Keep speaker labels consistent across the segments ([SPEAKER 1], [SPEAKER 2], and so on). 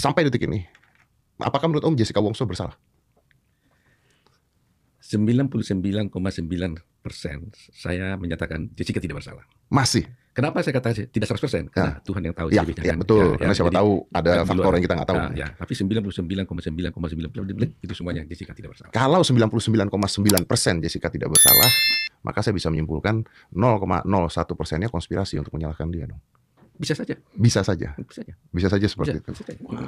[SPEAKER 1] sampai detik ini, apakah menurut Om Jessica Wongso bersalah? 99,9 persen saya menyatakan Jessica tidak bersalah. Masih? Kenapa saya katakan tidak 100 persen? Karena nah. Tuhan yang tahu. Ya, ya betul. Ya, ya. karena ya, siapa jadi, tahu ada kan faktor yang kita nggak tahu. Nah, ya, tapi sembilan itu semuanya Jessica tidak
[SPEAKER 2] bersalah. Kalau 99,9 persen Jessica tidak bersalah, maka saya bisa menyimpulkan 0,01 persennya konspirasi untuk menyalahkan dia dong.
[SPEAKER 1] Bisa saja. Bisa
[SPEAKER 2] saja. Bisa saja. Bisa saja seperti bisa, itu. Bisa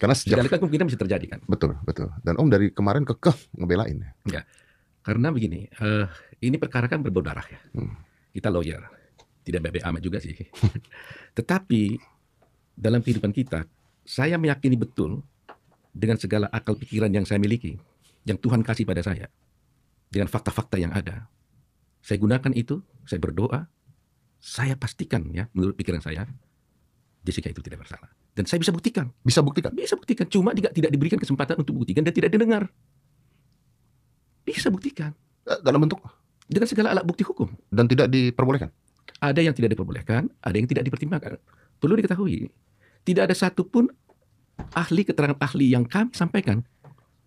[SPEAKER 2] Karena sejak Sekali
[SPEAKER 1] kemungkinan bisa terjadi kan.
[SPEAKER 2] Betul, betul. Dan Om dari kemarin
[SPEAKER 1] kekeh ngebelain. Ya. Iya. Karena begini, uh, ini perkara kan berbau darah ya. Hmm. Kita lawyer. Tidak bebe amat juga sih. Tetapi dalam kehidupan kita, saya meyakini betul dengan segala akal pikiran yang saya miliki, yang Tuhan kasih pada saya, dengan fakta-fakta yang ada. Saya gunakan itu, saya berdoa, saya pastikan ya menurut pikiran saya Jessica itu tidak bersalah dan saya bisa buktikan bisa buktikan bisa buktikan cuma tidak tidak diberikan kesempatan untuk buktikan dan tidak didengar bisa buktikan eh, dalam bentuk dengan segala alat bukti hukum dan tidak diperbolehkan ada yang tidak diperbolehkan ada yang tidak dipertimbangkan perlu diketahui tidak ada satupun ahli keterangan ahli yang kami sampaikan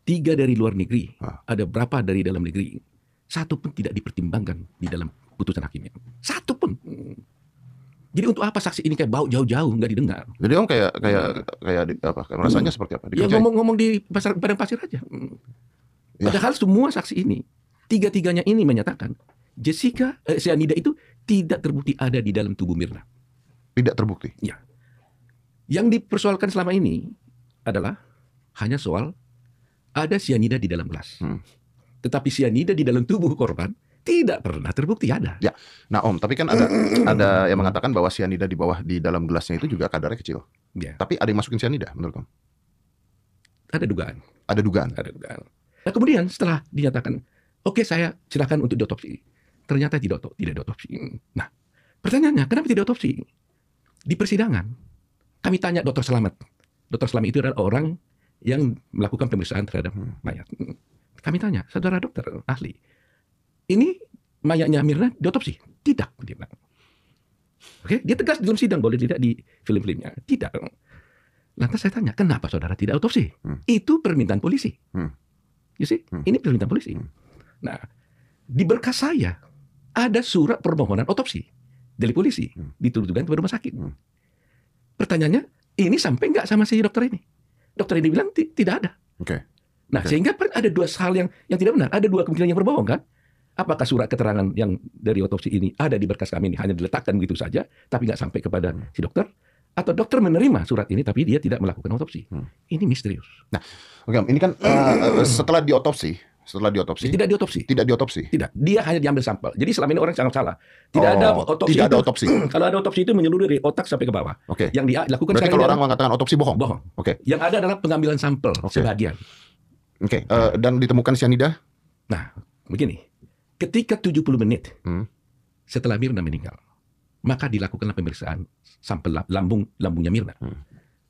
[SPEAKER 1] tiga dari luar negeri ah. ada berapa dari dalam negeri satu pun tidak dipertimbangkan di dalam putusan hakimnya. Satu pun. Jadi untuk apa saksi ini kayak bau jauh-jauh nggak didengar? Jadi om
[SPEAKER 2] kayak kayak kayak di, apa? Kayak rasanya hmm. seperti apa? Ya, Dikerjain. ngomong-ngomong
[SPEAKER 1] di pasar padang pasir aja. Hmm. Ya. Padahal semua saksi ini tiga-tiganya ini menyatakan Jessica eh, Sianida itu tidak terbukti ada di dalam tubuh Mirna. Tidak terbukti. Ya. Yang dipersoalkan selama ini adalah hanya soal ada sianida di dalam gelas. Hmm. Tetapi sianida di dalam tubuh korban tidak pernah terbukti ada. Ya.
[SPEAKER 2] Nah, Om, tapi kan ada ada yang mengatakan bahwa sianida di bawah di dalam gelasnya itu juga kadarnya kecil.
[SPEAKER 1] Ya. Tapi ada yang masukin sianida menurut Om? Ada dugaan. Ada dugaan. Ada dugaan. Nah, kemudian setelah dinyatakan, "Oke, okay, saya silakan untuk diotopsi." Ternyata tidak tidak diotopsi. Nah, pertanyaannya, kenapa tidak diotopsi? Di persidangan kami tanya dokter Selamat. Dokter Selamat itu adalah orang yang melakukan pemeriksaan terhadap mayat. Kami tanya, saudara dokter ahli, ini mayatnya Mirna diotopsi? Tidak, dia bilang. Oke, dia tegas di dalam sidang boleh tidak di film-filmnya. Tidak. Lantas saya tanya, kenapa saudara tidak otopsi? Hmm. Itu permintaan polisi. Hmm. You see, hmm. ini permintaan polisi. Hmm. Nah, di berkas saya ada surat permohonan otopsi dari polisi hmm. diturunkan ke rumah sakit. Hmm. Pertanyaannya, ini sampai nggak sama si dokter ini? Dokter ini bilang tidak ada. Oke. Okay. Nah, okay. sehingga ada dua hal yang yang tidak benar. Ada dua kemungkinan yang berbohong kan? apakah surat keterangan yang dari otopsi ini ada di berkas kami ini hanya diletakkan begitu saja tapi nggak sampai kepada hmm. si dokter atau dokter menerima surat ini tapi dia tidak melakukan otopsi. Hmm. Ini misterius. Nah, oke, ini
[SPEAKER 2] kan uh, setelah
[SPEAKER 1] diotopsi, setelah diotopsi. Tidak diotopsi. Tidak diotopsi. Tidak. Dia hanya diambil sampel. Jadi selama ini orang sangat salah. Tidak oh, ada otopsi. Tidak itu, ada otopsi. kalau ada otopsi itu menyeluruh dari otak sampai ke bawah. Oke. Okay. Yang dilakukan. lakukan Berarti kalau orang mengatakan otopsi bohong. Bohong. Oke. Okay. Yang ada adalah pengambilan sampel okay. sebagian. Oke. Okay. Uh, eh, dan ditemukan sianida? Nah, begini. Ketika 70 menit hmm. setelah Mirna meninggal, maka dilakukanlah pemeriksaan sampel lambung lambungnya Mirna. Hmm.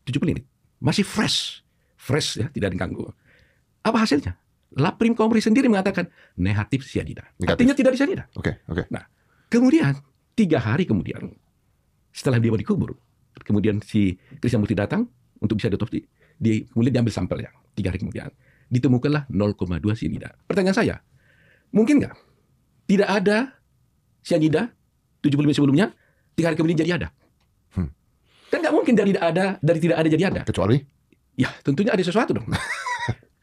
[SPEAKER 1] 70 menit. Masih fresh. Fresh ya, tidak diganggu. Apa hasilnya? Laprim Komri sendiri mengatakan negatif sianida. Negatif. Artinya tidak sianida. Oke, okay, oke. Okay. Nah, kemudian tiga hari kemudian setelah dia mau dikubur, kemudian si Krisnamurti datang untuk bisa diotopsi. Dia kemudian diambil sampelnya tiga hari kemudian ditemukanlah 0,2 sianida. Pertanyaan saya, mungkin nggak tidak ada sianida 75 sebelumnya, tiga hari kemudian jadi ada. Hmm. Kan nggak mungkin dari tidak ada, dari tidak ada jadi ada. Kecuali? Ya, tentunya ada sesuatu dong.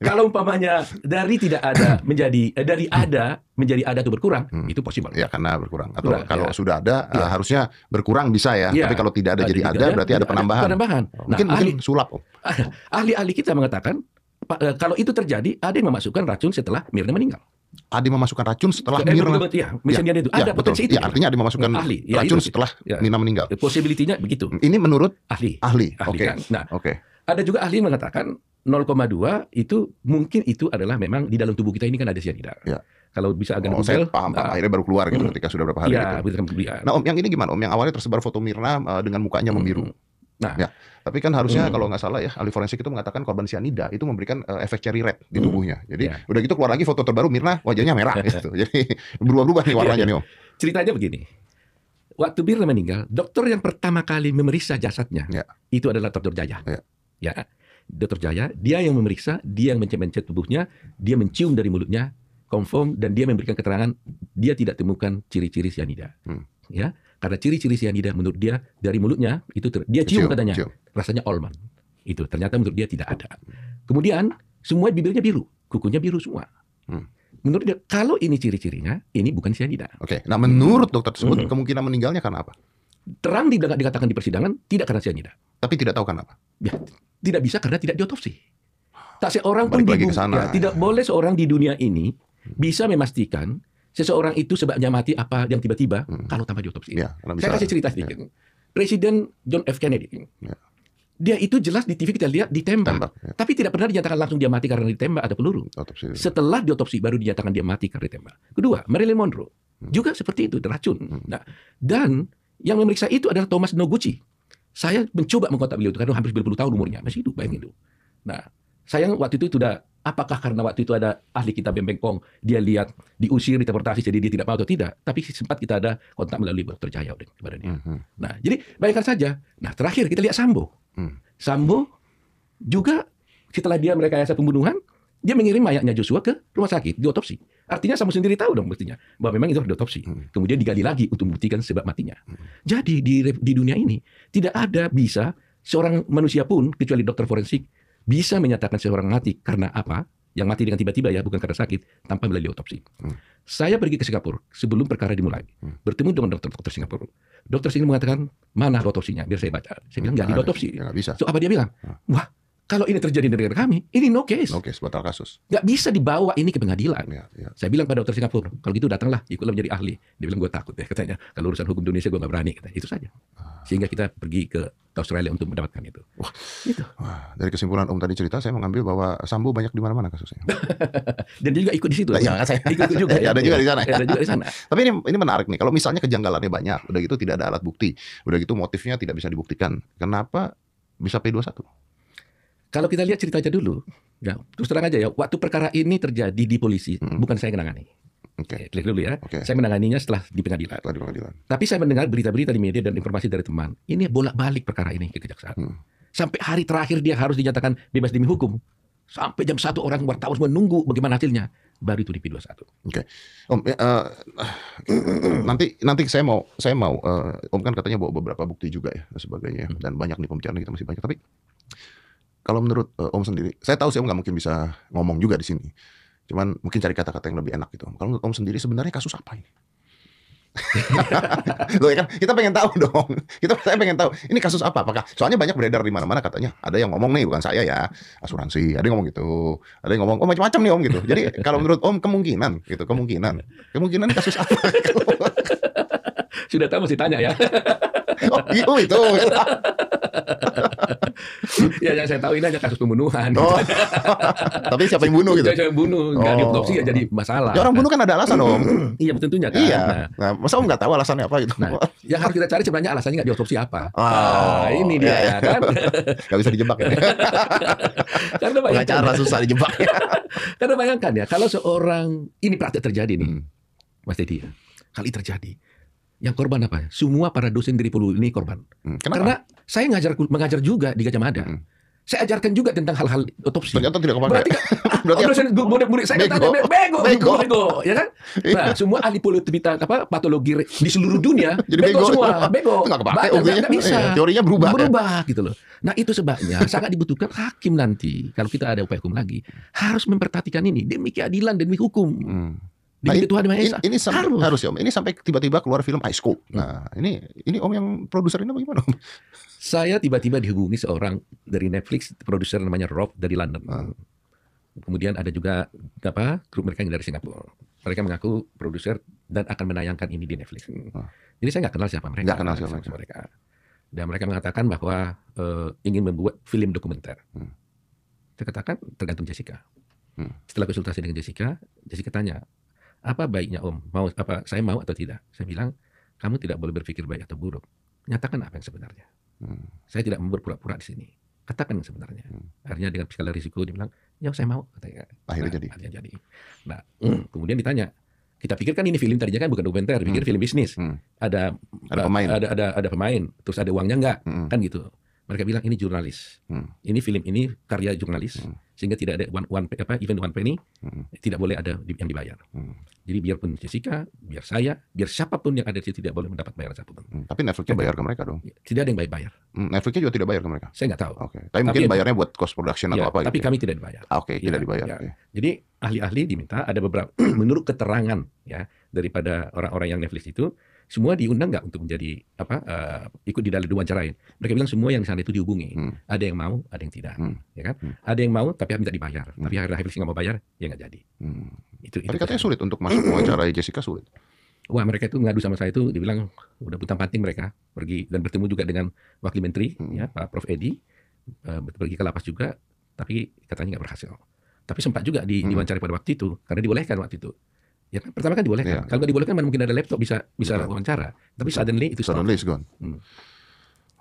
[SPEAKER 1] Kalau umpamanya dari tidak ada hmm. menjadi eh, dari hmm. ada menjadi ada itu berkurang, hmm. itu possible. Ya karena berkurang. Atau
[SPEAKER 2] Kurang, kalau ya. sudah ada eh, ya. harusnya berkurang bisa ya. ya. Tapi kalau tidak ada, jadi ada, berarti ada penambahan. penambahan. Oh, mungkin nah, mungkin
[SPEAKER 1] sulap. Ahli-ahli kita mengatakan eh, kalau itu terjadi ada yang memasukkan racun setelah Mirna meninggal. Adi memasukkan racun setelah eh, Mirna. Berdebat, ya, misalnya ya, itu. Ada ya, potensi betul. itu. Ya, artinya Adi memasukkan ahli. Ya, racun itu, setelah ya. Nina meninggal. Ya, Possibility-nya begitu. Ini menurut ahli. Ahli. ahli Oke. Okay. Kan? Nah, okay. ada juga ahli yang mengatakan 0,2 itu mungkin itu adalah memang di dalam tubuh kita ini kan ada sianida. Ya. Kalau bisa agak oh, saya paham, nah,
[SPEAKER 2] akhirnya baru keluar gitu hmm. ketika sudah berapa hari ya, itu. Nah, Om, yang ini gimana? Om yang awalnya tersebar foto Mirna uh, dengan mukanya hmm. membiru. Nah, ya. tapi kan harusnya hmm. kalau nggak salah ya ahli forensik itu mengatakan korban cyanida itu memberikan uh, efek cherry red di hmm. tubuhnya. Hmm. Jadi ya.
[SPEAKER 1] udah gitu keluar lagi foto terbaru Mirna wajahnya merah gitu. Jadi berubah-ubah nih warnanya iya, iya. nih Om. Ceritanya begini. Waktu Mirna meninggal, dokter yang pertama kali memeriksa jasadnya ya. itu adalah dokter Jaya. Ya. ya. Dokter Jaya, dia yang memeriksa, dia yang mencet-mencet tubuhnya, dia mencium dari mulutnya, confirm dan dia memberikan keterangan dia tidak temukan ciri-ciri cyanida. Hmm. Ya. Ada ciri-ciri sianida menurut dia dari mulutnya itu ter... dia cium, cium katanya. Cium. Rasanya almond. Itu ternyata menurut dia tidak ada. Kemudian semua bibirnya biru, kukunya biru semua. Hmm. Menurut dia kalau ini ciri-cirinya, ini bukan sianida. Oke. Okay. Nah, menurut dokter tersebut hmm. kemungkinan meninggalnya karena apa? Terang tidak dikatakan di persidangan tidak karena sianida. Tapi tidak tahu karena apa? Ya, tidak bisa karena tidak diotopsi. Tak seorang pun di, ya, tidak boleh seorang di dunia ini bisa memastikan seseorang itu sebabnya mati apa yang tiba-tiba hmm. kalau tanpa diotopsi. Ya, Saya kasih cerita iya. sedikit. Ya. Presiden John F Kennedy. Ya. Dia itu jelas di TV kita lihat ditembak, Tembak, ya. tapi tidak pernah dinyatakan langsung dia mati karena ditembak atau peluru. Otopsi. Setelah diotopsi baru dinyatakan dia mati karena ditembak. Kedua, Marilyn Monroe hmm. juga seperti itu, teracun. Hmm. Nah, dan yang memeriksa itu adalah Thomas Noguchi. Saya mencoba mengkontak beliau itu karena hampir 90 tahun umurnya, masih hidup, bayangin hmm. itu. Nah, sayang waktu itu sudah Apakah karena waktu itu ada ahli kitab yang bengkong, dia lihat diusir, diteportasi, jadi dia tidak mau atau tidak. Tapi sempat kita ada kontak melalui dokter Cahaya kepada dia. Hmm. Nah, jadi bayangkan saja. Nah, terakhir kita lihat Sambo. Mm. Sambo juga setelah dia merekayasa pembunuhan, dia mengirim mayatnya Joshua ke rumah sakit diotopsi. Artinya Sambo sendiri tahu dong mestinya bahwa memang itu harus diotopsi. Mm. Kemudian digali lagi untuk membuktikan sebab matinya. Mm. Jadi di di dunia ini tidak ada bisa seorang manusia pun kecuali dokter forensik bisa menyatakan seorang mati karena apa? Yang mati dengan tiba-tiba ya, bukan karena sakit, tanpa melalui otopsi. Hmm. Saya pergi ke Singapura sebelum perkara dimulai. Hmm. Bertemu dengan dokter-dokter Singapura. Dokter sini mengatakan, mana otopsinya? Biar saya baca. Saya bilang, nggak ada otopsi. Ya, bisa. So, apa dia bilang? Ah. Wah, kalau ini terjadi di negara kami, ini no case. No case, batal kasus. Gak bisa dibawa ini ke pengadilan. Ya, ya. Saya bilang pada dokter Singapura, kalau gitu datanglah, ikutlah menjadi ahli. Dia bilang, gue takut ya katanya. Kalau urusan hukum Indonesia gue gak berani. Katanya. Itu saja. Ah. Sehingga kita pergi ke Australia untuk mendapatkan itu.
[SPEAKER 2] Wah, gitu. Wah, dari kesimpulan Om tadi cerita, saya mengambil bahwa Sambo banyak di mana-mana kasusnya.
[SPEAKER 1] Dan dia juga ikut di situ. Iya. Nah, ya, saya ikut juga. Iya, ya, ada juga di sana. Ya. Ada juga di sana.
[SPEAKER 2] Tapi ini ini menarik nih. Kalau misalnya kejanggalannya banyak, udah gitu tidak ada alat bukti, udah gitu motifnya tidak bisa dibuktikan. Kenapa bisa
[SPEAKER 1] P21? Kalau kita lihat ceritanya dulu, ya terus terang aja ya, waktu perkara ini terjadi di polisi, hmm. bukan saya yang menangani. Oke, okay. dulu ya. Okay. Saya menanganinya setelah di pengadilan. Setelah di pengadilan. Tapi saya mendengar berita-berita di media dan informasi dari teman. Ini bolak-balik perkara ini ke gitu, kejaksaan. Hmm. Sampai hari terakhir dia harus dinyatakan bebas demi hukum. Sampai jam satu orang wartawan menunggu bagaimana hasilnya. Baru itu di P21. Oke. Okay. Om, ya, uh, nanti nanti
[SPEAKER 2] saya mau saya mau uh, Om kan katanya bawa beberapa bukti juga ya dan sebagainya hmm. dan banyak nih pembicaraan kita masih banyak tapi kalau menurut uh, Om sendiri, saya tahu sih Om nggak mungkin bisa ngomong juga di sini. Cuman mungkin cari kata-kata yang lebih enak gitu. Kalau menurut Om sendiri sebenarnya kasus apa ini? Loh ya kan kita pengen tahu dong. Kita saya pengen tahu ini kasus apa? Apakah soalnya banyak beredar di mana-mana katanya ada yang ngomong nih bukan saya ya asuransi, ada yang ngomong gitu, ada yang ngomong oh macam-macam nih om gitu. Jadi kalau menurut om kemungkinan gitu kemungkinan kemungkinan kasus apa?
[SPEAKER 1] Sudah tahu mesti tanya ya. oh, oh itu. Gitu. ya yang saya tahu ini hanya kasus pembunuhan. Oh. Tapi siapa yang bunuh gitu? Siapa yang bunuh? Gak oh. diotopsi ya jadi masalah. Ya orang bunuh kan ada alasan om. iya tentunya kan. Iya. Nah. nah, masa om nggak tahu alasannya apa gitu? Nah, yang harus kita cari sebenarnya alasannya nggak diotopsi apa? Oh. Nah, ini dia ya, ya. kan. gak bisa dijebak ya. Karena bayangkan. Cara susah dijebak. Ya. Karena bayangkan ya kalau seorang ini praktek terjadi nih, hmm. dia Deddy ya. Kali terjadi yang korban apa? Semua para dosen dari Pulau ini korban. Hmm. Kenapa? Karena saya ngajar mengajar juga di Gajah Mada. Hmm. Saya ajarkan juga tentang hal-hal otopsi. Ternyata tidak kepake. Berarti, kan- berarti oh, dosen murid-murid saya bego. Tanya, bego, bego, bego, ya kan? Iya. Nah, semua ahli politik apa patologi di seluruh dunia Jadi bego, bego semua, bego. Enggak kepake, enggak bisa. Iya, teorinya berubah. Ya. Berubah ya? gitu loh. Nah, itu sebabnya sangat dibutuhkan hakim nanti kalau kita ada upaya hukum lagi harus memperhatikan ini demi keadilan demi hukum. Hmm nah, ini, Ini, ini sam- harus. harus ya Om. Ini sampai tiba-tiba keluar film High School. Nah, ini ini Om yang produser ini bagaimana Om? Saya tiba-tiba dihubungi seorang dari Netflix, produser namanya Rob dari London. Hmm. Kemudian ada juga apa? Grup mereka yang dari Singapura. Mereka mengaku produser dan akan menayangkan ini di Netflix. Hmm. Jadi saya nggak kenal siapa mereka. Nggak kenal siapa mereka. Dan mereka mengatakan bahwa uh, ingin membuat film dokumenter. Hmm. Saya katakan tergantung Jessica. Hmm. Setelah konsultasi dengan Jessica, Jessica tanya, apa baiknya om mau apa saya mau atau tidak saya bilang kamu tidak boleh berpikir baik atau buruk
[SPEAKER 2] nyatakan apa yang sebenarnya
[SPEAKER 1] hmm. saya tidak mau berpura-pura di sini katakan yang sebenarnya hmm. akhirnya dengan segala risiko bilang ya saya mau katanya akhirnya nah, jadi akhirnya jadi nah hmm. kemudian ditanya kita pikirkan ini film tadinya kan bukan dokumenter pikir hmm. film bisnis hmm. ada ada pemain ada ada ada pemain terus ada uangnya enggak hmm. kan gitu mereka bilang ini jurnalis. Hmm. Ini film ini karya jurnalis hmm. sehingga tidak ada one, one apa even one penny hmm. tidak boleh ada yang dibayar. Hmm. Jadi biarpun Jessica, biar saya, biar siapapun yang ada di situ tidak boleh mendapat bayaran pun. Hmm. Tapi Netflixnya bayar ke mereka dong? Iya, tidak ada yang bayar. Hmm. Netflixnya juga tidak bayar ke mereka? Saya nggak tahu.
[SPEAKER 2] Oke. Okay. Tapi, tapi mungkin ya, bayarnya buat
[SPEAKER 1] cost production ya, atau iya, apa? Tapi gitu. Ya? kami tidak dibayar. Ah, oke, okay. tidak iya, dibayar. Ya. Jadi ahli-ahli diminta ada beberapa menurut keterangan ya daripada orang-orang yang Netflix itu semua diundang nggak untuk menjadi apa uh, ikut di dalam dua lain. mereka bilang semua yang di sana itu dihubungi hmm. ada yang mau ada yang tidak hmm. ya kan hmm. ada yang mau tapi minta dibayar hmm. tapi akhirnya sih nggak mau bayar ya nggak jadi hmm. itu, itu tapi katanya sulit untuk masuk wawancara Jessica sulit Wah mereka itu ngadu sama saya itu dibilang udah puntang panting mereka pergi dan bertemu juga dengan wakil menteri hmm. ya Pak Prof Edi uh, pergi ke lapas juga tapi katanya nggak berhasil. Tapi sempat juga di, hmm. pada waktu itu karena dibolehkan waktu itu Ya kan? Pertama kan dibolehkan. Yeah. Kalau nggak dibolehkan mana mungkin ada laptop bisa bisa yeah. wawancara. Tapi yeah. suddenly itu stop. suddenly it's gone. Hmm.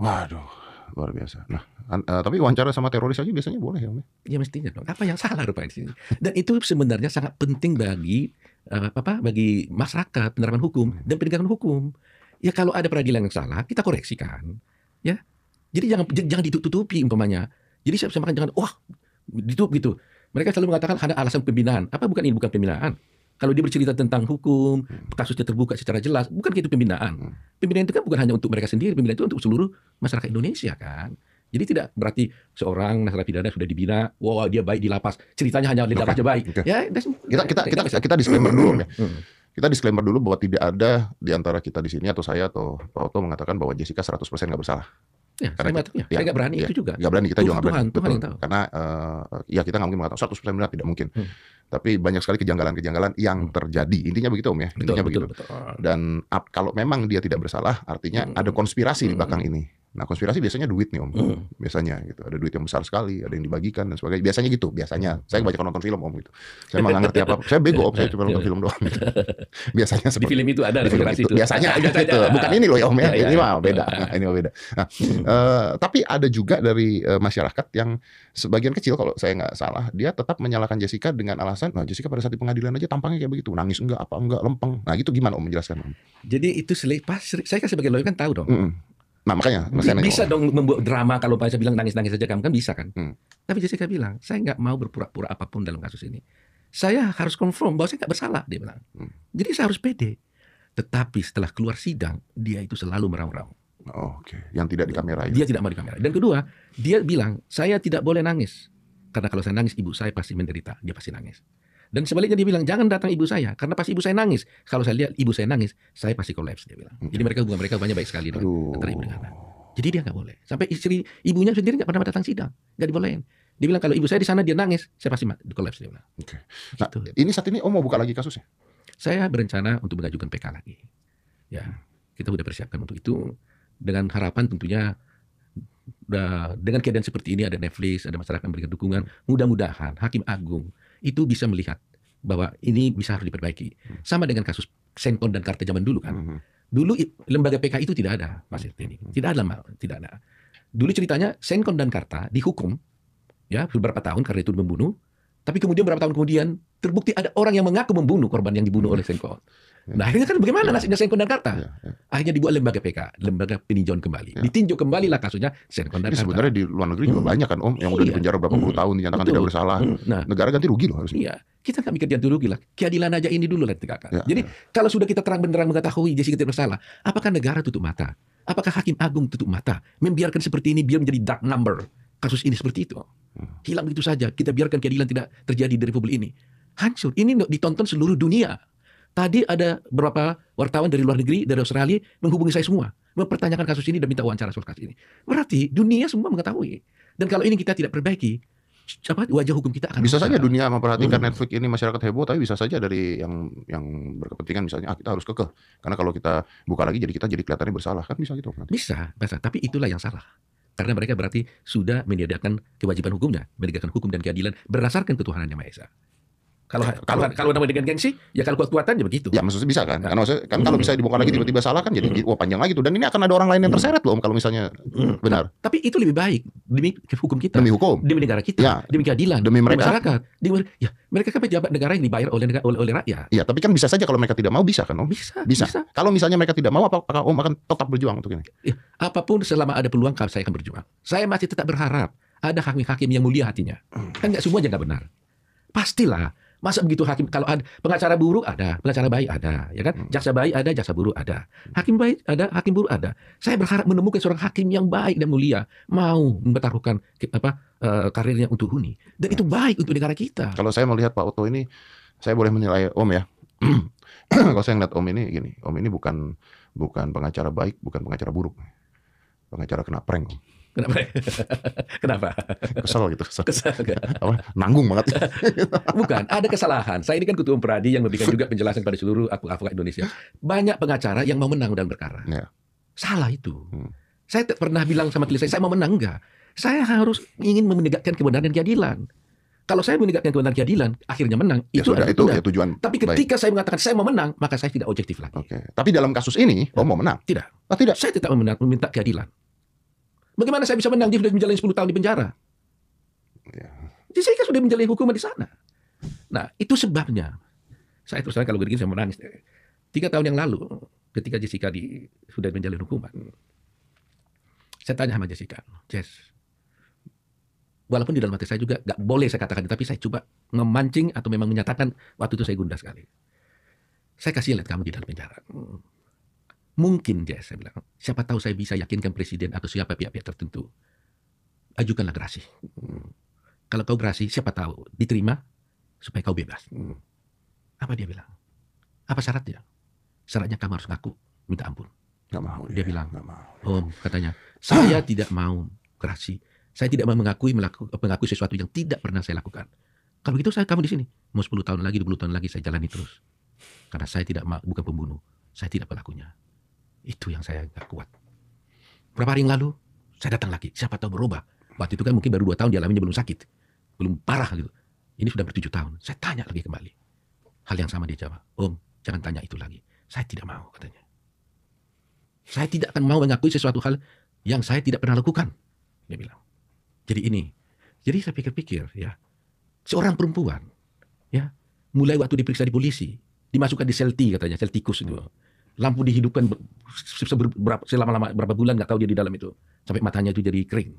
[SPEAKER 1] Waduh, luar biasa. Nah, uh, tapi wawancara sama teroris aja biasanya boleh ya, Om? Ya? ya mestinya dong. Apa yang salah rupanya di sini? Dan itu sebenarnya sangat penting bagi uh, apa bagi masyarakat penerapan hukum hmm. dan penegakan hukum. Ya kalau ada peradilan yang salah, kita koreksikan. Ya. Jadi jangan jangan ditutupi umpamanya. Jadi saya bisa makan jangan wah ditutup gitu. Mereka selalu mengatakan ada alasan pembinaan. Apa bukan ini bukan pembinaan? Kalau dia bercerita tentang hukum, hmm. kasusnya terbuka secara jelas, bukan itu pembinaan. Hmm. Pembinaan itu kan bukan hanya untuk mereka sendiri, pembinaan itu untuk seluruh masyarakat Indonesia kan. Jadi tidak berarti seorang narapidana sudah dibina, wow, dia baik di lapas, ceritanya hanya di lapasnya baik. Okay. Ya, kita kita kita kita, kita disclaimer dulu ya. Kita disclaimer dulu bahwa tidak ada di antara kita di sini
[SPEAKER 2] atau saya atau Pak Oto mengatakan bahwa Jessica 100% nggak bersalah
[SPEAKER 1] karena sering batuknya. Ya, saya nggak berani ya, itu juga. Nggak berani kita Tuhan, juga nggak berani. Tuhan, Tuhan yang tahu.
[SPEAKER 2] Karena uh, ya kita nggak mungkin mengatakan persen benar tidak mungkin. Hmm. Tapi banyak sekali kejanggalan-kejanggalan yang hmm. terjadi. Intinya begitu Om ya. Intinya betul, begitu. Betul, betul. Dan ap, kalau memang dia tidak bersalah, artinya hmm. ada konspirasi hmm. di belakang ini. Nah konspirasi biasanya duit nih om, mm. biasanya gitu. Ada duit yang besar sekali, ada yang dibagikan dan sebagainya. Biasanya gitu, biasanya. Hmm. Saya banyak nonton film om gitu. Saya emang ngerti apa, saya bego om, saya cuma iya, nonton film iya. doang. Gitu. Biasanya seperti, di film itu ada di film itu. itu. Biasanya gitu. Bukan ini loh ya om ya, ya, ya ini iya. mah beda. ini mah beda. Nah, uh, tapi ada juga dari uh, masyarakat yang sebagian kecil kalau saya nggak salah, dia tetap menyalahkan Jessica dengan alasan, nah Jessica pada saat di pengadilan aja tampangnya kayak begitu, nangis enggak, apa enggak, lempeng. Nah gitu gimana om menjelaskan om? Jadi itu selepas
[SPEAKER 1] saya kan sebagai lawyer kan tahu dong.
[SPEAKER 2] Mm -mm Nah makanya bisa
[SPEAKER 1] dong membuat drama kalau Pak bilang nangis-nangis saja kamu kan bisa kan. Hmm. Tapi Jessica bilang saya nggak mau berpura-pura apapun dalam kasus ini. Saya harus confirm bahwa saya nggak bersalah dia bilang. Hmm. Jadi saya harus pede. Tetapi setelah keluar sidang dia itu selalu meraung-raung. Oh, Oke, okay. yang tidak di kamera Dia Dia tidak mau di kamera. Dan kedua, dia bilang saya tidak boleh nangis karena kalau saya nangis ibu saya pasti menderita, dia pasti nangis. Dan sebaliknya dia bilang jangan datang ibu saya karena pasti ibu saya nangis. Kalau saya lihat ibu saya nangis, saya pasti kolaps dia bilang. Jadi mereka hubungan mereka banyak baik sekali dong antara ibu dan anak. Jadi dia nggak boleh. Sampai istri ibunya sendiri nggak pernah datang sidang, nggak dibolehin. Dia bilang kalau ibu saya di sana dia nangis, saya pasti kolaps dia bilang. Oke. Okay. Gitu. Nah, gitu. ini saat ini Om mau buka lagi kasusnya? Saya berencana untuk mengajukan PK lagi. Ya, kita sudah persiapkan untuk itu dengan harapan tentunya dengan keadaan seperti ini ada Netflix, ada masyarakat memberikan dukungan. Mudah-mudahan Hakim Agung itu bisa melihat bahwa ini bisa harus diperbaiki. Hmm. Sama dengan kasus Senkon dan Karta zaman dulu kan. Hmm. Dulu lembaga PK itu tidak ada, Mas hmm. ini. Tidak ada, tidak ada. Dulu ceritanya Senkon dan Karta dihukum ya beberapa tahun karena itu membunuh, tapi kemudian beberapa tahun kemudian terbukti ada orang yang mengaku membunuh korban yang dibunuh oleh Senkon Nah akhirnya kan bagaimana ya. nasibnya Senko dan Karta? Ya, ya. Akhirnya dibuat lembaga PK, lembaga peninjauan kembali. Ya. Ditinjau kembali lah kasusnya Senko dan Karta. Sebenarnya di luar negeri juga hmm. banyak kan Om, yang iya. udah dipenjara berapa puluh hmm. tahun dinyatakan Betul. tidak bersalah. Hmm. Nah, negara ganti rugi loh harusnya. Iya. Kita nggak mikir ganti rugi lah. Keadilan aja ini dulu lah Ya, Jadi ya. kalau sudah kita terang benderang mengetahui Jessica tidak bersalah, apakah negara tutup mata? Apakah hakim agung tutup mata? Membiarkan seperti ini biar menjadi dark number kasus ini seperti itu. Hmm. Hilang begitu saja. Kita biarkan keadilan tidak terjadi di republik ini. Hancur. Ini ditonton seluruh dunia. Tadi ada beberapa wartawan dari luar negeri, dari Australia, menghubungi saya semua. Mempertanyakan kasus ini dan minta wawancara soal kasus ini. Berarti dunia semua mengetahui. Dan kalau ini kita tidak perbaiki, apa wajah hukum kita akan bisa saja dunia memperhatikan
[SPEAKER 2] hmm. Netflix ini masyarakat heboh tapi bisa saja dari yang yang berkepentingan misalnya ah kita harus kekeh karena kalau kita buka lagi jadi
[SPEAKER 1] kita jadi kelihatannya bersalah kan bisa gitu nanti. bisa bisa tapi itulah yang salah karena mereka berarti sudah meniadakan kewajiban hukumnya meniadakan hukum dan keadilan berdasarkan ketuhanan yang maha esa kalau kalau kalau namanya dengan gengsi, ya kalau kuat-kuatan ya begitu. Ya maksudnya bisa kan? Ya. Karena maksudnya, kan kalau bisa hmm. dibuka lagi hmm. tiba-tiba salah kan jadi hmm. wah panjang lagi tuh. Dan ini akan ada orang lain yang terseret loh om kalau misalnya benar. Nah, tapi itu lebih baik demi hukum kita. Demi hukum. Demi negara kita. Ya. Demi keadilan. Demi mereka. Demi masyarakat. Demi, ya mereka kan pejabat negara yang dibayar oleh negara, oleh, oleh rakyat. Iya, tapi kan bisa saja kalau mereka tidak mau bisa kan om? Bisa. Bisa. bisa. Kalau misalnya mereka tidak mau, apakah om akan tetap berjuang untuk ini? Ya, apapun selama ada peluang saya akan berjuang. Saya masih tetap berharap ada hakim-hakim yang mulia hatinya. Kan nggak semua jangan benar. Pastilah Masa begitu hakim kalau ada pengacara buruk ada, pengacara baik ada, ya kan? Hmm. Jaksa baik ada, jaksa buruk ada. Hakim baik ada, hakim buruk ada. Saya berharap menemukan seorang hakim yang baik dan mulia mau mempertaruhkan apa uh, karirnya untuk huni. Dan itu baik untuk negara kita.
[SPEAKER 2] Kalau saya melihat Pak Oto ini saya boleh menilai Om ya. kalau saya ngeliat Om ini gini, Om ini bukan bukan pengacara baik, bukan pengacara buruk. Pengacara kena prank. Kenapa?
[SPEAKER 1] Kenapa? Kesel gitu. Kesel. kesel Apa? Nanggung banget. Bukan, ada kesalahan. Saya ini kan ketua Pradi yang memberikan juga penjelasan pada seluruh advokat Indonesia. Banyak pengacara yang mau menang dalam perkara. Ya. Salah itu. Hmm. Saya pernah bilang sama klien saya, saya mau menang enggak? Saya harus ingin menegakkan kebenaran dan keadilan. Kalau saya menegakkan kebenaran dan keadilan, akhirnya menang. Ya, itu sudah, itu ya tujuan. Tapi ketika baik. saya mengatakan saya mau menang, maka saya tidak objektif lagi. Okay. Tapi dalam kasus ini, oh mau menang? Tidak. Oh, tidak. Saya tidak meminta keadilan. Bagaimana saya bisa menang? Dia sudah menjalani 10 tahun di penjara. Ya. Jadi ya, saya kan sudah menjalani hukuman di sana. Nah, itu sebabnya. Saya terus terang kalau begini saya menangis. Tiga tahun yang lalu, ketika Jessica di, sudah menjalani hukuman, saya tanya sama Jessica, Jess, walaupun di dalam hati saya juga nggak boleh saya katakan, tapi saya coba memancing atau memang menyatakan waktu itu saya gundah sekali. Saya kasih lihat kamu di dalam penjara. Mungkin dia, saya bilang. Siapa tahu saya bisa yakinkan presiden atau siapa pihak-pihak tertentu. Ajukanlah gerasi. Hmm. Kalau kau gerasi, siapa tahu diterima supaya kau bebas. Hmm. Apa dia bilang? Apa syaratnya? Syaratnya kamu harus ngaku minta ampun. nggak mau. Dia ya, bilang, nggak mau, ya. Om katanya, saya tidak mau gerasi. Saya tidak mau mengakui melaku, mengakui sesuatu yang tidak pernah saya lakukan. Kalau gitu saya kamu di sini. Mau 10 tahun lagi, 20 tahun lagi saya jalani terus. Karena saya tidak mau, bukan pembunuh. Saya tidak pelakunya. Itu yang saya nggak kuat. Berapa hari yang lalu saya datang lagi, siapa tahu berubah. Waktu itu kan mungkin baru dua tahun dialaminya belum sakit, belum parah gitu. Ini sudah bertujuh tahun. Saya tanya lagi kembali. Hal yang sama dia jawab, Om, jangan tanya itu lagi. Saya tidak mau katanya. Saya tidak akan mau mengakui sesuatu hal yang saya tidak pernah lakukan. Dia bilang. Jadi ini. Jadi saya pikir-pikir ya, seorang perempuan ya, mulai waktu diperiksa di polisi, dimasukkan di sel T katanya, sel tikus itu lampu dihidupkan berapa, selama-lama berapa bulan nggak tahu dia di dalam itu sampai matanya itu jadi kering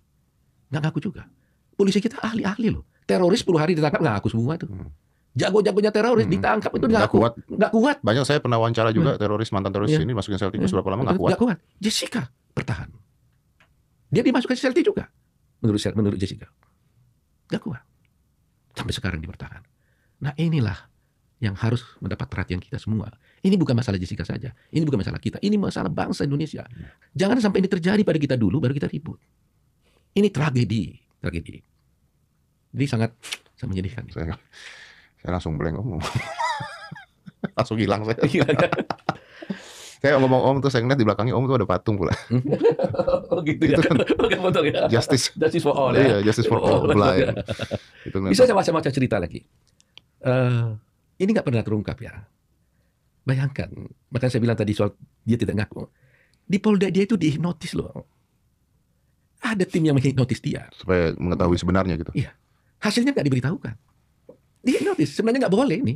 [SPEAKER 1] nggak ngaku juga polisi kita ahli-ahli loh teroris 10 hari ditangkap nggak ngaku semua tuh. Hmm. jago-jagonya teroris hmm. ditangkap itu nggak kuat nggak kuat
[SPEAKER 2] banyak saya pernah wawancara juga hmm. teroris mantan teroris yeah. ini masukin sel tikus hmm. yeah. berapa lama nggak kuat
[SPEAKER 1] kuat Jessica bertahan dia dimasukkan sel juga menurut menurut Jessica nggak kuat sampai sekarang dipertahan. nah inilah yang harus mendapat perhatian kita semua ini bukan masalah Jessica saja. Ini bukan masalah kita. Ini masalah bangsa Indonesia. Jangan sampai ini terjadi pada kita dulu, baru kita ribut. Ini tragedi, tragedi. Ini sangat sangat menyedihkan. Saya, saya langsung blank om.
[SPEAKER 2] langsung hilang saya. Iya, iya. saya ngomong om tuh saya ngeliat di belakangnya om tuh ada patung pula. Hmm.
[SPEAKER 1] oh gitu itu ya. Kan, Bukan foto ya. Justice. Justice for all ya. Iya, justice for all. all ya. itu Bisa saya macam macam cerita lagi. Uh, ini nggak pernah terungkap ya. Bayangkan, makanya saya bilang tadi soal dia tidak ngaku. Di Polda dia itu dihipnotis loh. Ada tim yang menghipnotis dia.
[SPEAKER 2] Supaya mengetahui sebenarnya gitu. Iya.
[SPEAKER 1] Hasilnya nggak diberitahukan. Dihipnotis. Sebenarnya nggak boleh ini.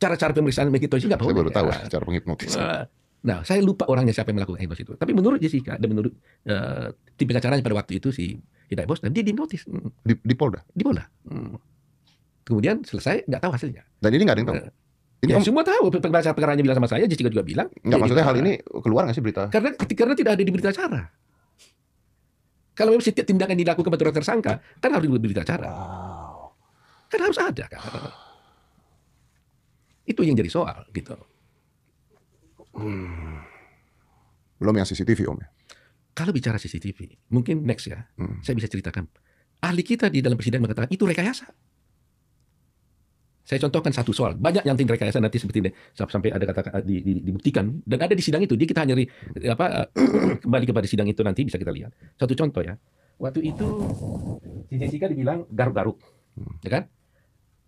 [SPEAKER 1] Cara-cara pemeriksaan menghipnotis nggak boleh. Saya baru tahu ya. cara menghipnotis. Nah, nah, saya lupa orangnya siapa yang melakukan hipnotis itu. Tapi menurut Jessica dan menurut uh, tim pengacaranya pada waktu itu si Hidayat Bos dan dia dihipnotis. Di, di Polda? Di Polda. Hmm. Kemudian selesai, nggak tahu hasilnya. Dan ini nggak ada yang tahu? Nah. Ini ya, om, semua tahu pengacara pengacaranya bilang sama saya, Jessica juga bilang. Enggak ya, maksudnya gitu. hal ini keluar nggak sih berita? Karena karena tidak ada di berita acara. Kalau memang setiap tindakan dilakukan kepada tersangka, kan harus di berita acara. Wow. Kan harus ada kan. Itu yang jadi soal gitu. Hmm. Belum yang CCTV om ya? Kalau bicara CCTV, mungkin next ya, hmm. saya bisa ceritakan. Ahli kita di dalam persidangan mengatakan itu rekayasa. Saya contohkan satu soal. Banyak yang tim rekayasa nanti seperti ini sampai ada kata di, di, dibuktikan dan ada di sidang itu. Dia kita hanya apa kembali kepada sidang itu nanti bisa kita lihat. Satu contoh ya. Waktu itu si Jessica dibilang garuk-garuk, hmm. ya kan?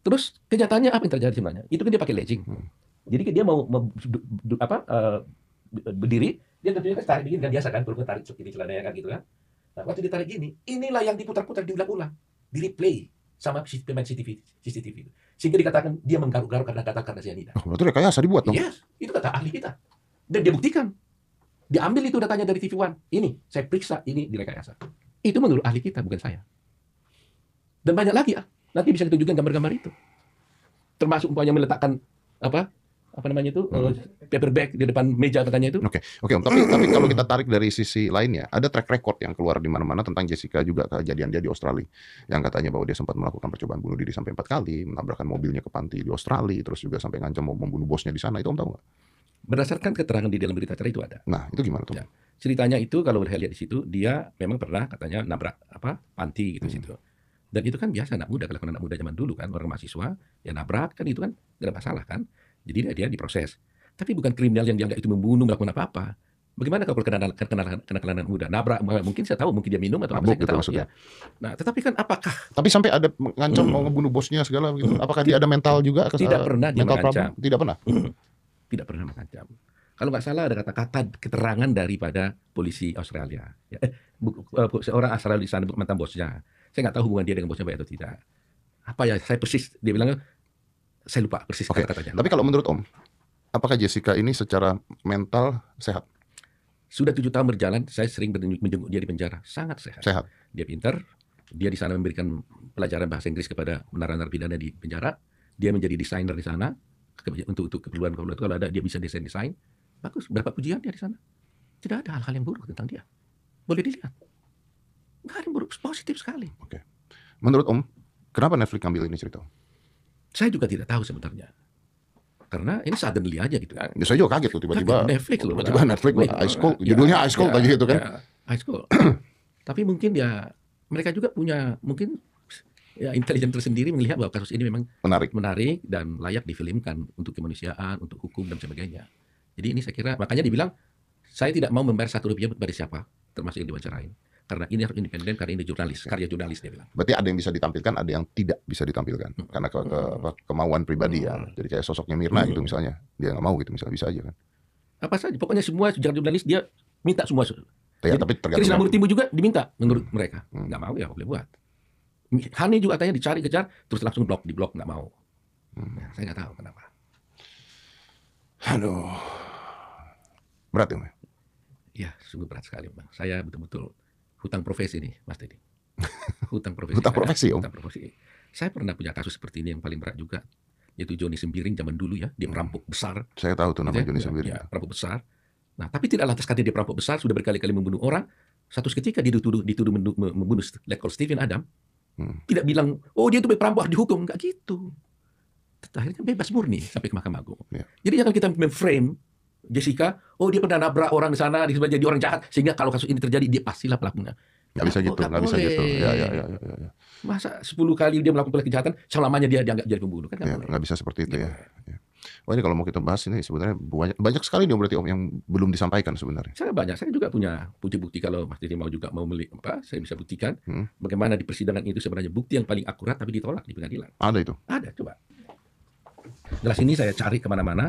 [SPEAKER 1] Terus kenyataannya apa yang terjadi sebenarnya? Itu kan dia pakai legging. Hmm. Jadi dia mau, mau apa uh, berdiri, dia tentunya kan tarik begini kan biasa kan, perlu tarik seperti celananya kan gitu kan. Nah, waktu ditarik gini, inilah yang diputar-putar diulang-ulang, di replay sama pemain CCTV, CCTV Sehingga dikatakan dia menggaruk-garuk karena data karena cyanida. Oh, berarti rekayasa dibuat dong? Yes, iya, itu kata ahli kita. Dan dia buktikan. Diambil itu datanya dari TV One. Ini, saya periksa, ini direkayasa. Itu menurut ahli kita, bukan saya. Dan banyak lagi, ah. nanti bisa ditunjukkan gambar-gambar itu. Termasuk umpamanya meletakkan apa apa namanya itu hmm. Eh, paperback di depan meja katanya itu. Oke, okay. oke
[SPEAKER 2] okay, Tapi tapi kalau kita tarik dari sisi lainnya, ada track record yang keluar di mana-mana tentang Jessica juga kejadian dia di Australia, yang katanya bahwa dia sempat melakukan percobaan bunuh diri sampai empat kali, menabrakkan mobilnya ke panti di Australia, terus
[SPEAKER 1] juga sampai ngancam mau membunuh bosnya di sana. Itu Om tahu nggak? Berdasarkan keterangan di dalam berita acara itu ada. Nah, itu gimana tuh? Ya. Ceritanya itu kalau saya lihat di situ, dia memang pernah katanya nabrak apa panti gitu hmm. situ. Dan itu kan biasa anak muda, kalau anak muda zaman dulu kan, orang mahasiswa, ya nabrak kan itu kan, tidak masalah kan. Jadi dia diproses. Tapi bukan kriminal yang dianggap itu membunuh, melakukan apa-apa. Bagaimana kalau kena kena kenalan muda? Nabrak mungkin saya tahu mungkin dia minum atau Mabuk apa saya gitu tahu Ya. Nah,
[SPEAKER 2] tetapi kan apakah Tapi sampai ada mengancam hmm. mau ngebunuh bosnya segala gitu. Apakah tidak, dia ada mental juga? Eh, tidak pernah dia mengancam. Problem? Tidak
[SPEAKER 1] pernah. Hmm. Tidak pernah mengancam. Kalau nggak salah ada kata-kata keterangan daripada polisi Australia. Ya, eh, eh seorang Australia di sana mantan bosnya. Saya nggak tahu hubungan dia dengan bosnya baik atau tidak. Apa ya? Saya persis dia bilang saya lupa persis
[SPEAKER 2] okay. kata-katanya. Tapi kalau menurut Om, apakah Jessica ini secara mental sehat?
[SPEAKER 1] Sudah tujuh tahun berjalan, saya sering menjenguk dia di penjara. Sangat sehat. Sehat. Dia pintar. Dia di sana memberikan pelajaran bahasa Inggris kepada narapidana di penjara. Dia menjadi desainer di sana untuk untuk keperluan keperluan itu kalau ada dia bisa desain desain bagus berapa pujian dia di sana tidak ada hal-hal yang buruk tentang dia boleh dilihat nggak ada yang buruk positif sekali oke okay.
[SPEAKER 2] menurut om kenapa Netflix ambil ini cerita saya juga tidak tahu sebenarnya.
[SPEAKER 1] Karena ini suddenly aja gitu. kan. Ya, saya juga kaget tuh tiba-tiba. Netflix loh. Tiba-tiba Netflix loh. Ice School. Ya, Judulnya Ice School ya, gitu kan. Ya, Ice Cold. Tapi mungkin ya mereka juga punya mungkin ya intelijen tersendiri melihat bahwa kasus ini memang menarik menarik dan layak difilmkan untuk kemanusiaan, untuk hukum dan sebagainya. Jadi ini saya kira makanya dibilang saya tidak mau membayar satu rupiah buat siapa termasuk yang diwawancarain karena ini harus independen karena ini jurnalis karya jurnalis dia bilang
[SPEAKER 2] berarti ada yang bisa ditampilkan ada yang tidak bisa ditampilkan hmm. karena ke, ke, hmm. apa, kemauan pribadi ya. hmm. ya jadi kayak sosoknya Mirna gitu hmm. gitu misalnya dia nggak mau gitu misalnya bisa aja kan
[SPEAKER 1] apa saja pokoknya semua sejarah jurnalis dia minta semua ya, tapi tergantung Krisna juga diminta menurut hmm. mereka hmm. nggak mau ya boleh buat Hani juga tanya dicari kejar terus langsung blok di blok nggak mau hmm. nah, saya nggak tahu kenapa aduh berat ya Iya, sungguh berat sekali, Bang. Saya betul-betul hutang profesi ini Mas Teddy. hutang profesi. hutang profesi, Om. Hutang profesi. Saya pernah punya kasus seperti ini yang paling berat juga, yaitu Joni Sembiring zaman dulu ya, dia merampok hmm. besar. Saya tahu tuh nama ya, iya, Joni iya, Sembiring. Ya, perampok besar. Nah, tapi tidak lantas karena dia perampok besar, sudah berkali-kali membunuh orang, satu ketika dia dituduh, dituduh membunuh Lekol Steven Adam, hmm. tidak bilang, oh dia itu perampok dihukum, nggak gitu. Akhirnya bebas murni sampai ke Mahkamah Agung. Yeah. Jadi jangan kita memframe Jessica, oh dia pernah nabrak orang di sana, di sana jadi orang jahat sehingga kalau kasus ini terjadi dia pastilah pelakunya. Gak bisa gitu, gak, bisa gitu. Ya, ya, ya, ya, ya. ya. Masa 10 kali dia melakukan kejahatan, selamanya dia dianggap jadi pembunuh kan? Gak, ya,
[SPEAKER 2] gak bisa seperti itu ya. ya. Oh ini kalau mau kita bahas ini sebenarnya banyak, banyak sekali nih berarti om yang belum disampaikan sebenarnya. Saya
[SPEAKER 1] banyak, saya juga punya bukti-bukti kalau Mas Didi mau juga mau beli apa, saya bisa buktikan hmm. bagaimana di persidangan itu sebenarnya bukti yang paling akurat tapi ditolak di pengadilan. Ada itu? Ada, coba. Jelas ini saya cari kemana-mana,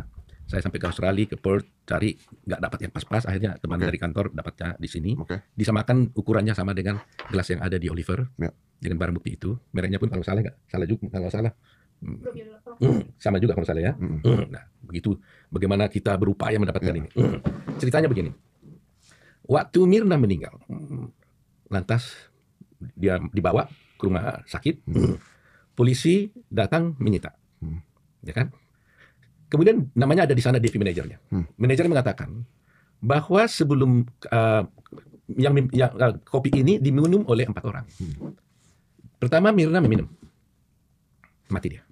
[SPEAKER 1] saya sampai ke Australia ke Perth cari nggak dapat yang pas-pas akhirnya teman okay. dari kantor dapatnya di sini okay. disamakan ukurannya sama dengan gelas yang ada di Oliver yeah. dengan barang bukti itu mereknya pun kalau salah nggak salah juga kalau salah mm, sama juga kalau salah ya mm. Mm. nah begitu bagaimana kita berupaya mendapatkan yeah. ini mm. ceritanya begini waktu Mirna meninggal lantas dia dibawa ke rumah sakit mm. polisi datang menyita mm. ya kan Kemudian namanya ada di sana DP manajernya. Hmm. Manajer mengatakan bahwa sebelum uh, yang, yang uh, kopi ini diminum oleh empat orang. Hmm. Pertama Mirna meminum, mati dia.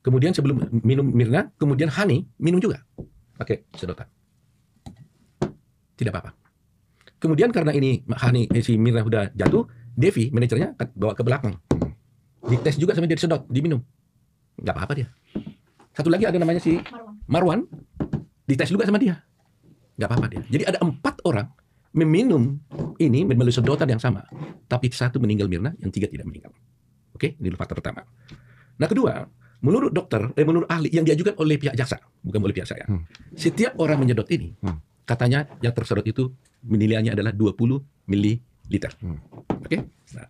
[SPEAKER 1] Kemudian sebelum minum Mirna, kemudian Hani minum juga pakai sedotan. Tidak apa-apa. Kemudian karena ini Hani eh, si Mirna sudah jatuh, Devi manajernya bawa ke belakang. Hmm. Dites juga sama dia sedot diminum. nggak apa-apa dia. Satu lagi ada namanya si Marwan. Marwan dites juga sama dia. Nggak apa-apa dia. Jadi ada empat orang meminum ini melalui sedotan yang sama. Tapi satu meninggal Mirna, yang tiga tidak meninggal. Oke, ini fakta pertama. Nah kedua, menurut dokter, eh, menurut ahli yang diajukan oleh pihak jaksa, bukan oleh pihak saya. Hmm. Setiap orang menyedot ini, hmm. katanya yang tersedot itu nilainya adalah 20 ml. Hmm. Oke? Nah,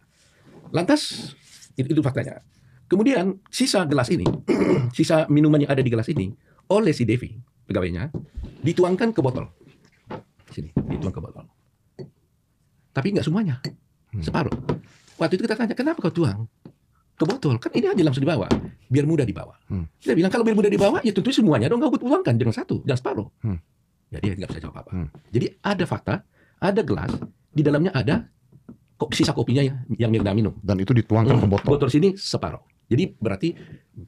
[SPEAKER 1] lantas, itu, itu faktanya. Kemudian sisa gelas ini, sisa minuman yang ada di gelas ini oleh si Devi pegawainya dituangkan ke botol. Sini, dituang ke botol. Tapi nggak semuanya, hmm. separuh. Waktu itu kita tanya, kenapa kau tuang? Ke botol, kan ini aja langsung dibawa, biar mudah dibawa. Hmm. Kita bilang, kalau biar mudah dibawa, ya tentu semuanya dong nggak butuh tuangkan, jangan satu, jangan separuh. Hmm. Jadi ya, nggak bisa jawab apa. Hmm. Jadi ada fakta, ada gelas, di dalamnya ada sisa kopinya yang yang Mirna minum. Dan itu dituangkan ke botol. Botol sini separuh. Jadi berarti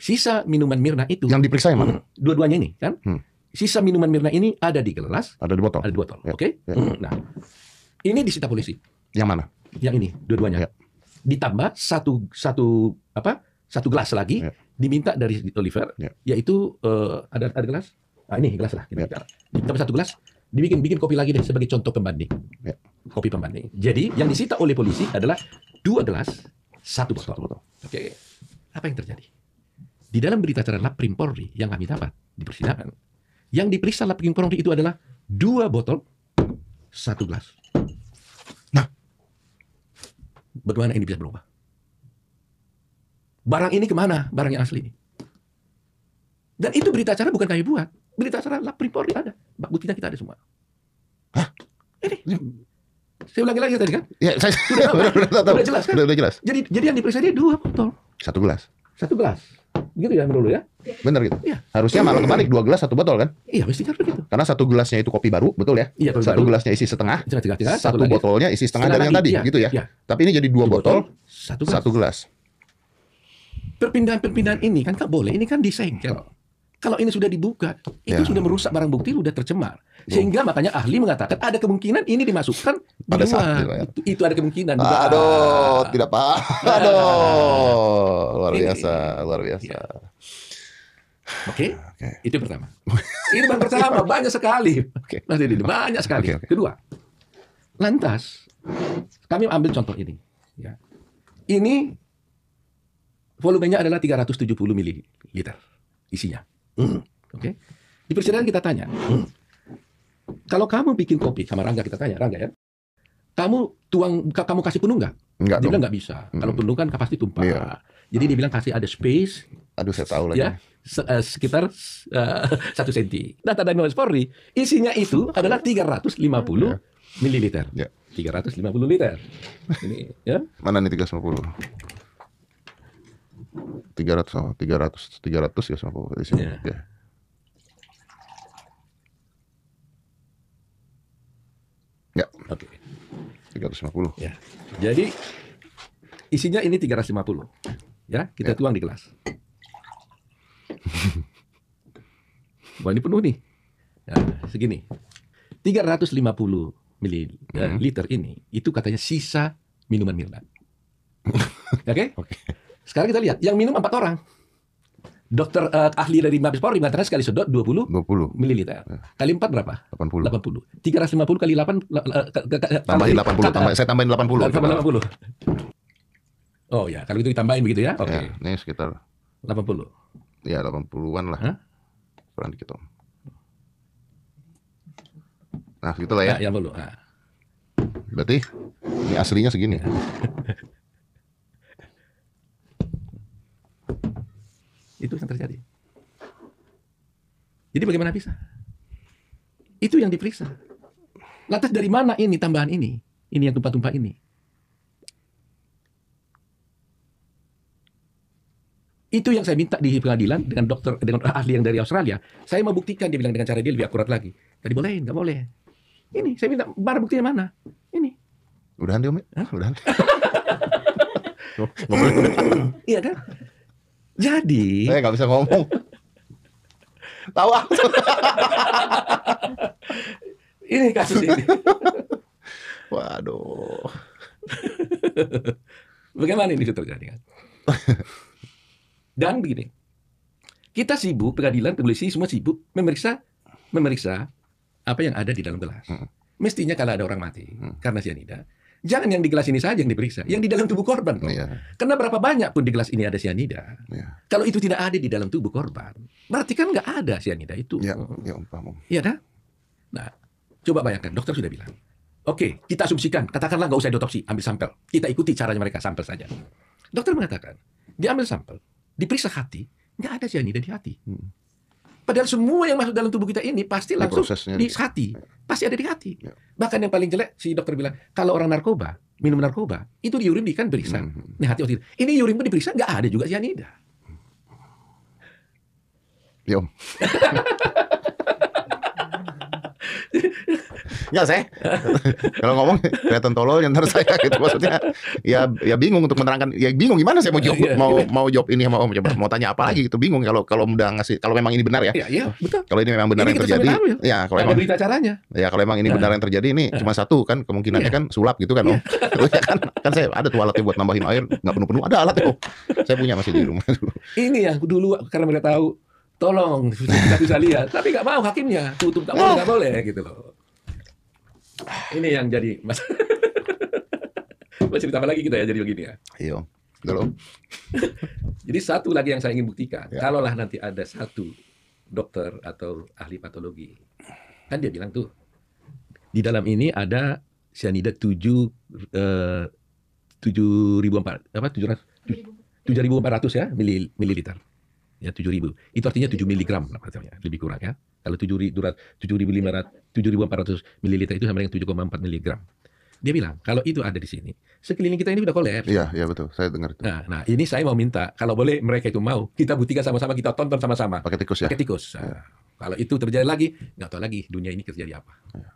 [SPEAKER 1] sisa minuman Mirna itu yang diperiksa yang mana? Hmm, dua-duanya ini kan? Hmm. Sisa minuman Mirna ini ada di gelas, ada di botol, ada di botol. Ya. Oke. Okay? Ya. Hmm, nah, ini disita polisi. Yang mana? Yang ini, dua-duanya. Ya. Ditambah satu satu apa? Satu gelas lagi ya. diminta dari Oliver, ya. yaitu uh, ada ada gelas. Nah, ini gelas lah. ya. Ditambah satu gelas, dibikin bikin kopi lagi deh sebagai contoh pembanding. Ya. Kopi pembanding. Jadi yang disita oleh polisi adalah dua gelas, satu botol. botol. Oke. Okay. Apa yang terjadi? Di dalam berita acara Laprim Polri yang kami dapat di persidangan, yang diperiksa Laprim Polri itu adalah dua botol, satu gelas. Nah, bagaimana ini bisa berubah? Barang ini kemana? Barang yang asli ini. Dan itu berita acara bukan kami buat. Berita acara Laprim Polri ada. Buktinya kita ada semua. Hah? Ini saya ulangi lagi tadi kan?
[SPEAKER 2] Ya, saya sudah, tahu, sudah kan? sudah sudah jelas kan? Udah, udah jelas.
[SPEAKER 1] Jadi jadi yang diperiksa dia dua botol. Satu gelas. Satu gelas. Gitu ya dulu ya. benar gitu. Ya. Harusnya iya. malah kebalik
[SPEAKER 2] dua gelas satu botol kan? Iya, mesti harus kan begitu. Karena satu gelasnya itu kopi baru, betul ya? Iya, kopi satu baru. gelasnya isi setengah. Tiga, tiga, tiga, satu, satu botolnya isi setengah, dari yang tadi, iya, gitu ya. Iya. Tapi ini jadi dua, botol,
[SPEAKER 1] satu gelas. Perpindahan-perpindahan ini kan nggak boleh, ini kan Oh. Kalau ini sudah dibuka, itu ya. sudah merusak barang bukti, sudah tercemar. Ya. Sehingga makanya ahli mengatakan ada kemungkinan ini dimasukkan pada saat itu, ya. itu, itu ada kemungkinan. juga. Aduh,
[SPEAKER 2] tidak pak Aduh, iya. luar iya. biasa, luar biasa. Ya.
[SPEAKER 1] Oke, okay? okay. itu pertama. Ini yang pertama banyak sekali, okay. Mas Didi, banyak sekali. okay. Kedua, lantas kami ambil contoh ini. Ya. Ini volumenya adalah 370 ml isinya. Hmm. Oke. Okay? Di persidangan kita tanya. Hmm. Kalau kamu bikin kopi sama Rangga kita tanya, Rangga ya. Kamu tuang kamu kasih penuh nggak? Enggak dia bilang nggak bisa. Hmm. Kalau penuh kan pasti tumpah. Yeah. Jadi dia bilang kasih ada space. Aduh saya tahu lagi. Ya, se uh, sekitar eh, satu uh, senti. Nah, dari Mabes Polri isinya itu adalah 350 yeah. Iya. mililiter. Yeah. 350 liter. Ini ya.
[SPEAKER 2] Mana nih 350? tiga oh, tiga oh, tiga ratus ya sama di sini. Yeah. ya. Ya. Oke. Okay. 350.
[SPEAKER 1] Ya. Jadi isinya ini 350. Ya, kita ya. tuang di gelas. Wah, ini penuh nih. Ya, segini. 350 ml eh, hmm. liter ini itu katanya sisa minuman Mirna. Ya, oke? okay? Oke. Okay. Sekarang kita lihat, yang minum empat orang. Dokter uh, ahli dari Mabes Polri mengatakan sekali sedot 20, 20. mililiter. Ya. Kali 4 berapa? 80. 80. 350 kali 8 uh, tambahin 80, kata, tambah, saya tambahin 80. Tambahin 80.
[SPEAKER 2] Oh ya, kalau itu ditambahin begitu ya. ya Oke. Okay. Ya, ini sekitar 80. Ya, 80-an lah. Hah? Kurang dikit, dong. Nah, gitu lah ya. Nah, ya, perlu. Nah. Berarti ini aslinya segini.
[SPEAKER 1] Itu yang terjadi. Jadi bagaimana bisa? Itu yang diperiksa. Lantas dari mana ini tambahan ini? Ini yang tumpah-tumpah ini. Itu yang saya minta di pengadilan dengan dokter dengan ahli yang dari Australia. Saya mau buktikan dia bilang dengan cara dia lebih akurat lagi. Tadi boleh, nggak boleh. Ini saya minta bar buktinya mana? Ini. Udah dia, Om. Udah. Iya kan?
[SPEAKER 2] Jadi saya nggak bisa ngomong.
[SPEAKER 1] Tahu ah. Ini kasus ini. Waduh. Bagaimana ini terjadi? Dan begini, kita sibuk pengadilan, polisi semua sibuk memeriksa memeriksa apa yang ada di dalam gelas. Hmm. Mestinya kalau ada orang mati hmm. karena sianida, Jangan yang di gelas ini saja yang diperiksa, yang di dalam tubuh korban. Yeah. Karena berapa banyak pun di gelas ini ada sianida. Yeah. Kalau itu tidak ada di dalam tubuh korban, berarti kan nggak ada sianida itu. Iya, yeah, Iya, dah. Nah, coba bayangkan, dokter sudah bilang. Oke, okay, kita asumsikan, katakanlah nggak usah diotopsi, ambil sampel. Kita ikuti caranya mereka, sampel saja. Dokter mengatakan, diambil sampel, diperiksa hati, nggak ada sianida di hati. Hmm. Padahal semua yang masuk dalam tubuh kita ini pasti langsung di, di hati, ya. pasti ada di hati. Ya. Bahkan yang paling jelek si dokter bilang kalau orang narkoba minum narkoba itu di urin kan beriksa. Hmm. hmm. Nih hati ini urin pun diperiksa nggak ada juga cyanida. Ya om. Enggak saya.
[SPEAKER 2] Kalau ngomong kelihatan yang ntar saya gitu maksudnya. Ya ya bingung untuk menerangkan. Ya bingung gimana saya mau jawab yeah, iya, mau yeah. mau jawab ini sama Om coba mau tanya apa lagi gitu bingung kalau kalau udah ngasih kalau memang ini benar ya. Iya, yeah, yeah, betul. Kalau ini memang benar ini yang terjadi. Tahu, ya, ya kalau memang berita caranya. Ya kalau memang ini iya. benar yang terjadi ini iya. cuma satu kan kemungkinannya yeah. kan sulap gitu kan Om. ya kan kan saya ada tuh alatnya buat nambahin air enggak penuh-penuh ada alatnya oh Saya punya masih di rumah dulu.
[SPEAKER 1] Ini ya dulu karena mereka tahu tolong kita bisa lihat tapi nggak mau hakimnya tutup tak boleh nggak boleh gitu loh ini yang jadi mas. masih cerita lagi kita ya jadi begini ya? Iya. Belum. jadi satu lagi yang saya ingin buktikan, ya. kalaulah nanti ada satu dokter atau ahli patologi, kan dia bilang tuh di dalam ini ada cyanida tujuh eh, tujuh ribu empat apa tujuh ratus tujuh ribu empat ratus ya mili, mililiter ya tujuh ribu Itu artinya tujuh miligram nah, lebih kurang ya. Kalau tujuh ribu 7500 ratus mililiter itu sama dengan tujuh koma empat miligram. Dia bilang, kalau itu ada di sini, sekeliling kita ini sudah kolaps. Iya, iya betul. Saya dengar itu. Nah, nah, ini saya mau minta, kalau boleh mereka itu mau, kita buktikan sama-sama, kita tonton sama-sama. Pakai tikus ya? Pakai tikus. Nah, iya. Kalau itu terjadi lagi, nggak tahu lagi dunia ini terjadi apa. Ya.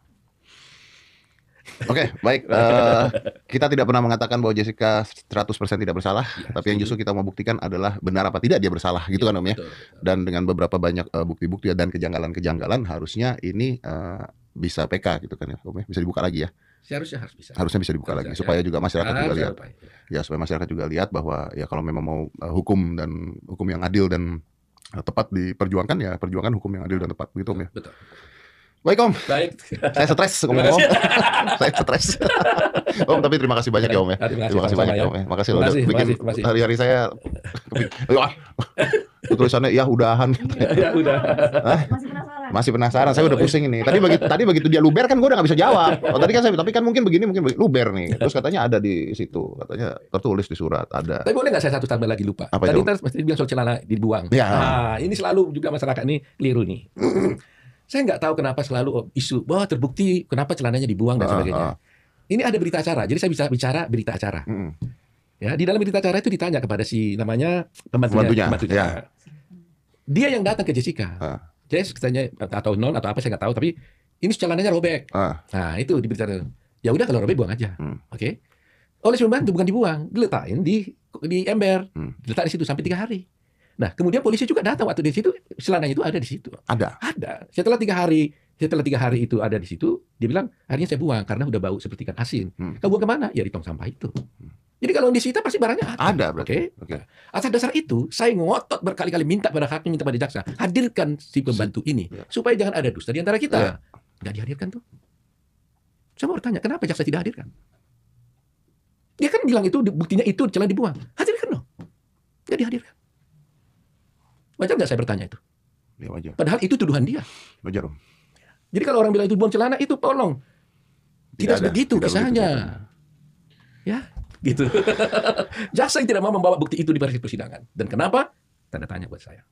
[SPEAKER 2] Oke, okay, baik. Uh, kita tidak pernah mengatakan bahwa Jessica 100% tidak bersalah, ya, tapi yang justru kita mau buktikan adalah benar apa tidak dia bersalah, gitu ya, kan Om ya. Betul, Dan dengan beberapa banyak bukti eh, bukti-bukti dan kejanggalan-kejanggalan harusnya ini uh, bisa PK gitu kan ya, Om ya. Bisa dibuka lagi ya.
[SPEAKER 1] Seharusnya harus bisa.
[SPEAKER 2] Harusnya bisa dibuka harusnya, lagi ya. supaya juga masyarakat harus juga lihat. ya. ya, supaya masyarakat juga lihat bahwa ya kalau memang mau uh, hukum dan hukum yang adil dan tepat diperjuangkan ya perjuangkan hukum yang adil dan tepat gitu Om ya. betul. Baik Om. Baik. Saya stres ngomong Om. Ya, saya stres. om tapi terima kasih banyak ya Om ya. Terima kasih, banyak ya Om ya. ya. Makasih loh udah makasih, bikin hari-hari saya Wah. tulisannya ya udahan Ya, udah. Masih penasaran. Saya udah oh, iya. pusing ini. Tadi begitu, tadi begitu dia luber kan gue udah gak bisa jawab. Oh, tadi kan saya tapi kan mungkin begini mungkin begini. luber nih. Terus katanya ada di situ. Katanya tertulis di surat ada.
[SPEAKER 1] Tapi boleh gak saya satu tambah lagi lupa. Apa tadi itu? bilang soal celana dibuang. Ya. Nah, ini selalu juga masyarakat ini keliru nih Saya nggak tahu kenapa selalu oh, isu, bahwa oh, terbukti kenapa celananya dibuang dan ah, sebagainya. Uh, uh. Ini ada berita acara, jadi saya bisa bicara berita acara. Mm. Ya, di dalam berita acara itu ditanya kepada si namanya pembantunya, pembantunya. Yeah. Ya. Dia yang datang ke Jessica. Uh. Ah. Jess katanya atau non atau apa saya nggak tahu, tapi ini celananya robek. Uh. Nah itu di berita Ya udah kalau robek buang aja, mm. oke. Okay? Oleh pembantu bukan dibuang, diletakin di di ember, mm. diletak di situ sampai tiga hari. Nah, kemudian polisi juga datang waktu di situ, celananya itu ada di situ. Ada. Ada. Setelah tiga hari, setelah tiga hari itu ada di situ, dia bilang akhirnya saya buang karena udah bau seperti ikan asin. Hmm. Kamu buang kemana? Ya di tong sampah itu. Hmm. Jadi kalau di situ pasti barangnya ada. Ada, oke. Okay? Nah, okay. Atas dasar itu, saya ngotot berkali-kali minta pada hakim, minta pada jaksa, hadirkan si pembantu ini ya. supaya jangan ada dusta di antara kita. Ya. Gak dihadirkan tuh. Saya mau bertanya, kenapa jaksa tidak hadirkan? Dia kan bilang itu buktinya itu celana dibuang. Hadirkan dong. gak dihadirkan. Wajar nggak saya bertanya itu? Ya, wajar. Padahal itu tuduhan dia. Wajar, Om. Jadi kalau orang bilang itu buang celana, itu tolong. Tidak, tidak begitu tidak kisahnya. Begitu. Ya, gitu. Jaksa yang tidak mau membawa bukti itu di persidangan. Dan kenapa? Tanda tanya buat saya.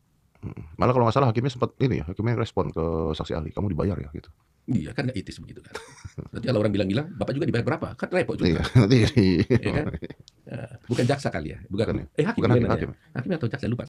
[SPEAKER 2] Malah kalau nggak salah hakimnya sempat ini ya, hakimnya respon ke saksi ahli, kamu dibayar ya gitu.
[SPEAKER 1] Iya kan itu begitu kan. Nanti kalau orang bilang-bilang, bapak juga dibayar berapa? Kan repot juga. Iya,
[SPEAKER 2] nanti. Iya kan?
[SPEAKER 1] Nah, bukan jaksa kali ya, bukan. bukan ya? Eh hakim, bukan hakim, hakim. hakim atau jaksa lupa.